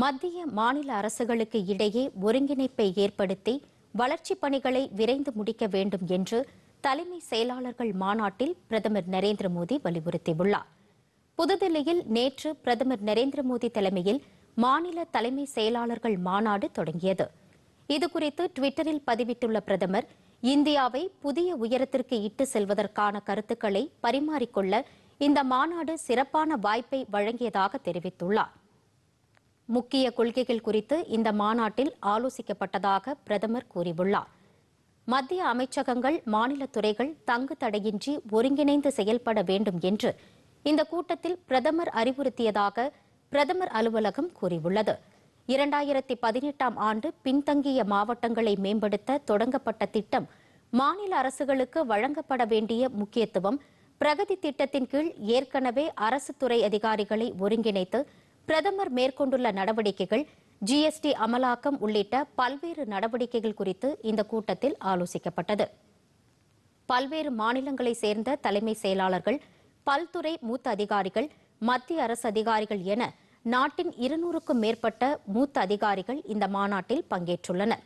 மத்திய மாநில அரசுகளுக்கு இடையே ஒருங்கிணைப்பை ஏற்படுத்தி வளர்ச்சிப் பணிகளை விரைந்து முடிக்க வேண்டும் என்று தலைமை செயலாளர்கள் மாநாட்டில் பிரதமர் நரேந்திர மோடி வலியுறுத்தியுள்ளார் புதுதில்லியில் நேற்று பிரதமர் நரேந்திர மோடி தலைமையில் மாநில தலைமை செயலாளர்கள் மாநாடு தொடங்கியது இதுகுறித்து டுவிட்டரில் பதிவிட்டுள்ள பிரதமர் இந்தியாவை புதிய உயரத்திற்கு இட்டு செல்வதற்கான கருத்துக்களை பரிமாறிக்கொள்ள இந்த மாநாடு சிறப்பான வாய்ப்பை வழங்கியதாக தெரிவித்துள்ளார் முக்கிய கொள்கைகள் குறித்து இந்த மாநாட்டில் ஆலோசிக்கப்பட்டதாக பிரதமர் கூறியுள்ளார் மத்திய அமைச்சகங்கள் மாநில துறைகள் தங்கு தடையின்றி ஒருங்கிணைந்து செயல்பட வேண்டும் என்று இந்த கூட்டத்தில் பிரதமர் அறிவுறுத்தியதாக பிரதமர் அலுவலகம் கூறியுள்ளது இரண்டாயிரத்தி பதினெட்டாம் ஆண்டு பின்தங்கிய மாவட்டங்களை மேம்படுத்த தொடங்கப்பட்ட திட்டம் மாநில அரசுகளுக்கு வழங்கப்பட வேண்டிய முக்கியத்துவம் பிரகதி திட்டத்தின் கீழ் ஏற்கனவே அரசு துறை அதிகாரிகளை ஒருங்கிணைத்து பிரதமர் மேற்கொண்டுள்ள நடவடிக்கைகள் ஜிஎஸ்டி அமலாக்கம் உள்ளிட்ட பல்வேறு நடவடிக்கைகள் குறித்து இந்த கூட்டத்தில் ஆலோசிக்கப்பட்டது பல்வேறு மாநிலங்களைச் சேர்ந்த தலைமை செயலாளர்கள் பல்துறை மூத்த அதிகாரிகள் மத்திய அரசு அதிகாரிகள் என நாட்டின் இருநூறுக்கும் மேற்பட்ட மூத்த அதிகாரிகள் இந்த மாநாட்டில் பங்கேற்றுள்ளனா்